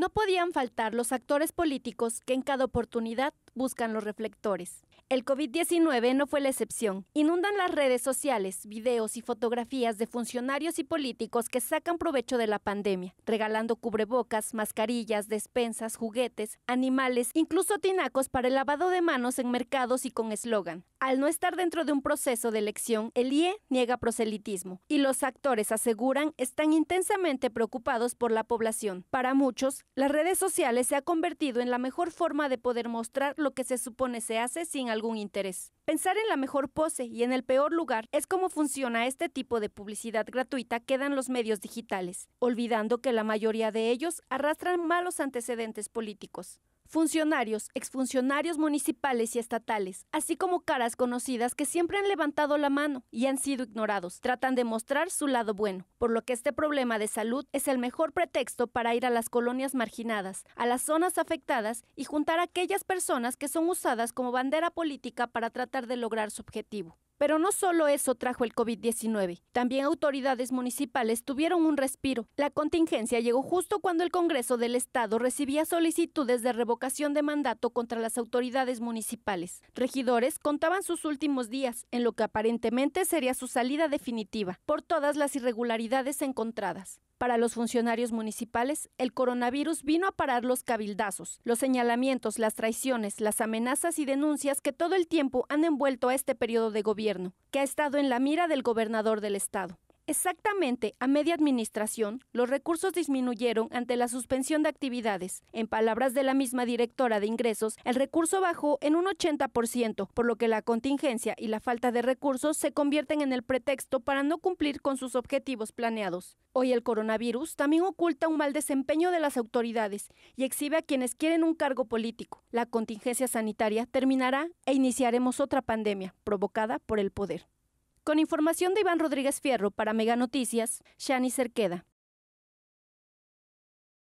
No podían faltar los actores políticos que en cada oportunidad buscan los reflectores. El COVID-19 no fue la excepción. Inundan las redes sociales, videos y fotografías de funcionarios y políticos que sacan provecho de la pandemia, regalando cubrebocas, mascarillas, despensas, juguetes, animales, incluso tinacos para el lavado de manos en mercados y con eslogan. Al no estar dentro de un proceso de elección, el IE niega proselitismo y los actores aseguran están intensamente preocupados por la población. Para muchos, las redes sociales se ha convertido en la mejor forma de poder mostrar lo que se supone se hace sin algún interés. Pensar en la mejor pose y en el peor lugar es cómo funciona este tipo de publicidad gratuita que dan los medios digitales, olvidando que la mayoría de ellos arrastran malos antecedentes políticos. Funcionarios, exfuncionarios municipales y estatales, así como caras conocidas que siempre han levantado la mano y han sido ignorados, tratan de mostrar su lado bueno, por lo que este problema de salud es el mejor pretexto para ir a las colonias marginadas, a las zonas afectadas y juntar a aquellas personas que son usadas como bandera política para tratar de lograr su objetivo. Pero no solo eso trajo el COVID-19, también autoridades municipales tuvieron un respiro. La contingencia llegó justo cuando el Congreso del Estado recibía solicitudes de revocación de mandato contra las autoridades municipales. Regidores contaban sus últimos días, en lo que aparentemente sería su salida definitiva, por todas las irregularidades encontradas. Para los funcionarios municipales, el coronavirus vino a parar los cabildazos, los señalamientos, las traiciones, las amenazas y denuncias que todo el tiempo han envuelto a este periodo de gobierno, que ha estado en la mira del gobernador del estado. Exactamente, a media administración, los recursos disminuyeron ante la suspensión de actividades. En palabras de la misma directora de ingresos, el recurso bajó en un 80%, por lo que la contingencia y la falta de recursos se convierten en el pretexto para no cumplir con sus objetivos planeados. Hoy el coronavirus también oculta un mal desempeño de las autoridades y exhibe a quienes quieren un cargo político. La contingencia sanitaria terminará e iniciaremos otra pandemia provocada por el poder. Con información de Iván Rodríguez Fierro para Mega Noticias, Shani Cerqueda.